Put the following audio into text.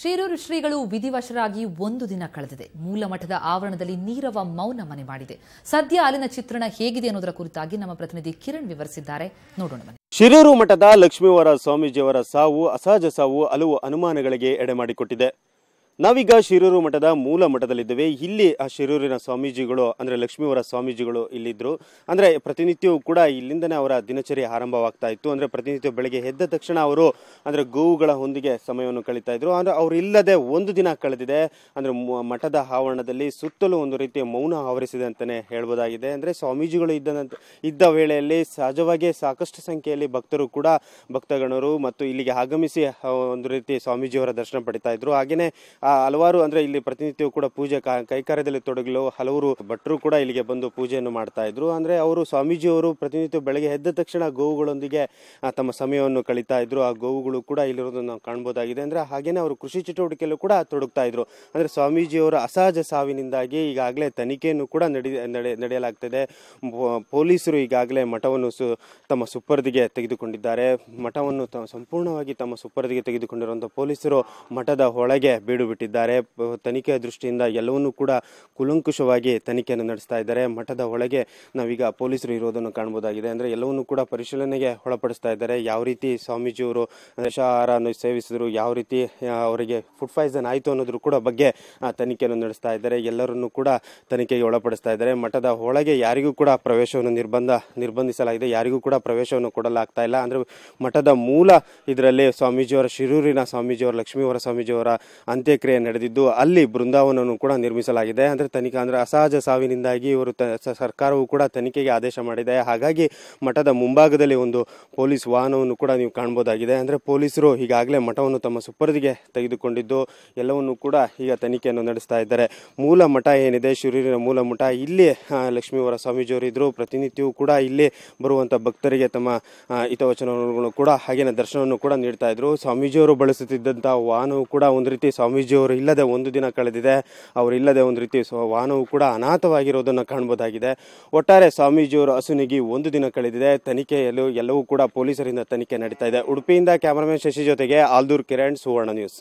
ಶಿರೂರು ಶ್ರೀಗಳು ವಿಧಿವಶರಾಗಿ ಒಂದು ದಿನ ಕಳೆದಿದೆ ಮೂಲ ಮಠದ ಆವರಣದಲ್ಲಿ ನೀರವ ಮೌನ ಮನೆ ಮಾಡಿದೆ ಸದ್ಯ ಅಲ್ಲಿನ ಚಿತ್ರಣ ಹೇಗಿದೆ ಅನ್ನೋದರ ಕುರಿತಾಗಿ ನಮ್ಮ ಪ್ರತಿನಿಧಿ ಕಿರಣ್ ವಿವರಿಸಿದ್ದಾರೆ ನೋಡೋಣ ಶಿರೂರು ಮಠದ ಲಕ್ಷ್ಮೀವರ ಸ್ವಾಮೀಜಿಯವರ ಸಾವು ಅಸಹಜ ಸಾವು ಹಲವು ಅನುಮಾನಗಳಿಗೆ ಎಡೆ ನಾವೀಗ ಶಿರೂರು ಮಠದ ಮೂಲ ಮಠದಲ್ಲಿದ್ದೇವೆ ಇಲ್ಲಿ ಆ ಶಿರೂರಿನ ಸ್ವಾಮೀಜಿಗಳು ಅಂದರೆ ಲಕ್ಷ್ಮೀವರ ಸ್ವಾಮೀಜಿಗಳು ಇಲ್ಲಿದ್ದರು ಅಂದರೆ ಪ್ರತಿನಿತ್ಯವೂ ಕೂಡ ಇಲ್ಲಿಂದನೇ ಅವರ ದಿನಚರಿ ಆರಂಭವಾಗ್ತಾ ಇತ್ತು ಅಂದರೆ ಪ್ರತಿನಿತ್ಯ ಬೆಳಗ್ಗೆ ಎದ್ದ ತಕ್ಷಣ ಅವರು ಅಂದರೆ ಗೋವುಗಳ ಹೊಂದಿಗೆ ಸಮಯವನ್ನು ಕಳೀತಾ ಇದ್ರು ಅಂದರೆ ಅವರು ಇಲ್ಲದೆ ಒಂದು ದಿನ ಕಳೆದಿದೆ ಅಂದರೆ ಮಠದ ಆವರಣದಲ್ಲಿ ಸುತ್ತಲೂ ಒಂದು ರೀತಿಯ ಮೌನ ಆವರಿಸಿದೆ ಅಂತಲೇ ಹೇಳ್ಬೋದಾಗಿದೆ ಅಂದರೆ ಸ್ವಾಮೀಜಿಗಳು ಇದ್ದ ಇದ್ದ ವೇಳೆಯಲ್ಲಿ ಸಹಜವಾಗಿ ಸಾಕಷ್ಟು ಸಂಖ್ಯೆಯಲ್ಲಿ ಭಕ್ತರು ಕೂಡ ಭಕ್ತಗಣರು ಮತ್ತು ಇಲ್ಲಿಗೆ ಆಗಮಿಸಿ ಒಂದು ರೀತಿ ಸ್ವಾಮೀಜಿಯವರ ದರ್ಶನ ಪಡಿತಾ ಇದ್ರು ಹಾಗೆಯೇ ಹಲವಾರು ಅಂದ್ರೆ ಇಲ್ಲಿ ಪ್ರತಿನಿತ್ಯವೂ ಕೂಡ ಪೂಜೆ ಕೈಕಾರ್ಯದಲ್ಲಿ ತೊಡಗಲು ಹಲವರು ಭಟ್ರು ಕೂಡ ಇಲ್ಲಿಗೆ ಬಂದು ಪೂಜೆಯನ್ನು ಮಾಡ್ತಾ ಇದ್ರು ಅಂದ್ರೆ ಅವರು ಸ್ವಾಮೀಜಿಯವರು ಪ್ರತಿನಿತ್ಯ ಬೆಳಗ್ಗೆ ಎದ್ದ ತಕ್ಷಣ ಗೋವುಗಳೊಂದಿಗೆ ತಮ್ಮ ಸಮಯವನ್ನು ಕಳೀತಾ ಇದ್ರು ಆ ಗೋವುಗಳು ಕೂಡ ಇಲ್ಲಿರೋದನ್ನು ನಾವು ಕಾಣ್ಬೋದಾಗಿದೆ ಅಂದರೆ ಹಾಗೇನೆ ಅವರು ಕೃಷಿ ಚಟುವಟಿಕೆಯಲ್ಲೂ ಕೂಡ ತೊಡಗ್ತಾ ಇದ್ರು ಅಂದ್ರೆ ಸ್ವಾಮೀಜಿಯವರ ಅಸಹಜ ಸಾವಿನಿಂದಾಗಿ ಈಗಾಗಲೇ ತನಿಖೆಯನ್ನು ಕೂಡ ನಡೆ ನಡೆಯಲಾಗ್ತದೆ ಪೊಲೀಸರು ಈಗಾಗಲೇ ಮಠವನ್ನು ಸು ತಮ್ಮ ಸುಪರ್ದಿಗೆ ತೆಗೆದುಕೊಂಡಿದ್ದಾರೆ ಮಠವನ್ನು ಸಂಪೂರ್ಣವಾಗಿ ತಮ್ಮ ಸುಪರ್ದಿಗೆ ತೆಗೆದುಕೊಂಡಿರುವಂತಹ ಪೊಲೀಸರು ಮಠದ ಒಳಗೆ ಬೀಡು ಬಿಟ್ಟಿದ್ದಾರೆ ತನಿಖೆಯ ದೃಷ್ಟಿಯಿಂದ ಎಲ್ಲವನ್ನೂ ಕೂಡ ಕುಲಂಕುಷವಾಗಿ ತನಿಖೆಯನ್ನು ನಡೆಸ್ತಾ ಇದ್ದಾರೆ ಮಠದ ಒಳಗೆ ನಾವೀಗ ಪೊಲೀಸರು ಇರೋದನ್ನು ಕಾಣ್ಬೋದಾಗಿದೆ ಅಂದರೆ ಎಲ್ಲವನ್ನೂ ಕೂಡ ಪರಿಶೀಲನೆಗೆ ಒಳಪಡಿಸ್ತಾ ಇದ್ದಾರೆ ಯಾವ ರೀತಿ ಸ್ವಾಮೀಜಿಯವರು ವಿಷಾಹಾರವನ್ನು ಸೇವಿಸಿದ್ರು ಯಾವ ರೀತಿ ಅವರಿಗೆ ಫುಡ್ ಪಾಯ್ಸನ್ ಆಯಿತು ಅನ್ನೋದ್ರ ಕೂಡ ಬಗ್ಗೆ ತನಿಖೆಯನ್ನು ನಡೆಸ್ತಾ ಇದ್ದಾರೆ ಎಲ್ಲರನ್ನು ಕೂಡ ತನಿಖೆಗೆ ಒಳಪಡಿಸ್ತಾ ಇದ್ದಾರೆ ಮಠದ ಒಳಗೆ ಯಾರಿಗೂ ಕೂಡ ಪ್ರವೇಶವನ್ನು ನಿರ್ಬಂಧ ನಿರ್ಬಂಧಿಸಲಾಗಿದೆ ಯಾರಿಗೂ ಕೂಡ ಪ್ರವೇಶವನ್ನು ಕೊಡಲಾಗ್ತಾ ಇಲ್ಲ ಅಂದರೆ ಮಠದ ಮೂಲ ಇದರಲ್ಲಿ ಸ್ವಾಮೀಜಿಯವರ ಶಿರೂರಿನ ಸ್ವಾಮೀಜಿಯವರ ಲಕ್ಷ್ಮೀವರ ಸ್ವಾಮೀಜಿಯವರ ಅಂತ್ಯ ಪ್ರಕ್ರಿಯೆ ನಡೆದಿದ್ದು ಅಲ್ಲಿ ಬೃಂದಾವನವನ್ನು ಕೂಡ ನಿರ್ಮಿಸಲಾಗಿದೆ ಅಂದರೆ ತನಿಖೆ ಅಂದರೆ ಅಸಹಜ ಸಾವಿನಿಂದಾಗಿ ಇವರು ಸರ್ಕಾರವು ಕೂಡ ತನಿಖೆಗೆ ಆದೇಶ ಮಾಡಿದೆ ಹಾಗಾಗಿ ಮಠದ ಮುಂಭಾಗದಲ್ಲಿ ಒಂದು ಪೊಲೀಸ್ ವಾಹನವನ್ನು ಕೂಡ ನೀವು ಕಾಣ್ಬೋದಾಗಿದೆ ಅಂದರೆ ಪೊಲೀಸರು ಈಗಾಗಲೇ ಮಠವನ್ನು ತಮ್ಮ ಸುಪರ್ದಿಗೆ ತೆಗೆದುಕೊಂಡಿದ್ದು ಎಲ್ಲವನ್ನು ಕೂಡ ಈಗ ತನಿಖೆಯನ್ನು ನಡೆಸ್ತಾ ಇದ್ದಾರೆ ಮೂಲ ಮಠ ಏನಿದೆ ಶಿರೂರಿನ ಮೂಲ ಮಠ ಇಲ್ಲಿ ಲಕ್ಷ್ಮೀವರ ಸ್ವಾಮೀಜಿಯವರು ಇದ್ದರು ಪ್ರತಿನಿತ್ಯವೂ ಕೂಡ ಇಲ್ಲಿ ಬರುವಂಥ ಭಕ್ತರಿಗೆ ತಮ್ಮ ಹಿತವಚನಗಳು ಕೂಡ ಹಾಗೆಯೇ ದರ್ಶನವನ್ನು ಕೂಡ ನೀಡ್ತಾ ಇದ್ರು ಸ್ವಾಮೀಜಿಯವರು ಬಳಸುತ್ತಿದ್ದಂಥ ವಾಹನವು ಕೂಡ ಒಂದು ರೀತಿ ಸ್ವಾಮೀಜಿ ಅವರು ಇಲ್ಲದೆ ಒಂದು ದಿನ ಕಳೆದಿದೆ ಅವರಿಲ್ಲದೆ ಒಂದು ರೀತಿ ಸೊ ವಾಹನವು ಕೂಡ ಅನಾಥವಾಗಿರೋದನ್ನು ಕಾಣಬಹುದಾಗಿದೆ ಒಟ್ಟಾರೆ ಸ್ವಾಮೀಜಿಯವರು ಅಸುನಿಗಿ ಒಂದು ದಿನ ಕಳೆದಿದೆ ತನಿಖೆಯಲ್ಲೂ ಎಲ್ಲವೂ ಕೂಡ ಪೊಲೀಸರಿಂದ ತನಿಖೆ ನಡೀತಾ ಇದೆ ಉಡುಪಿಯಿಂದ ಕ್ಯಾಮರಾಮನ್ ಶಶಿ ಜೊತೆಗೆ ಆಲ್ದೂರ್ ಕಿರಣ್ ಸುವರ್ಣ ನ್ಯೂಸ್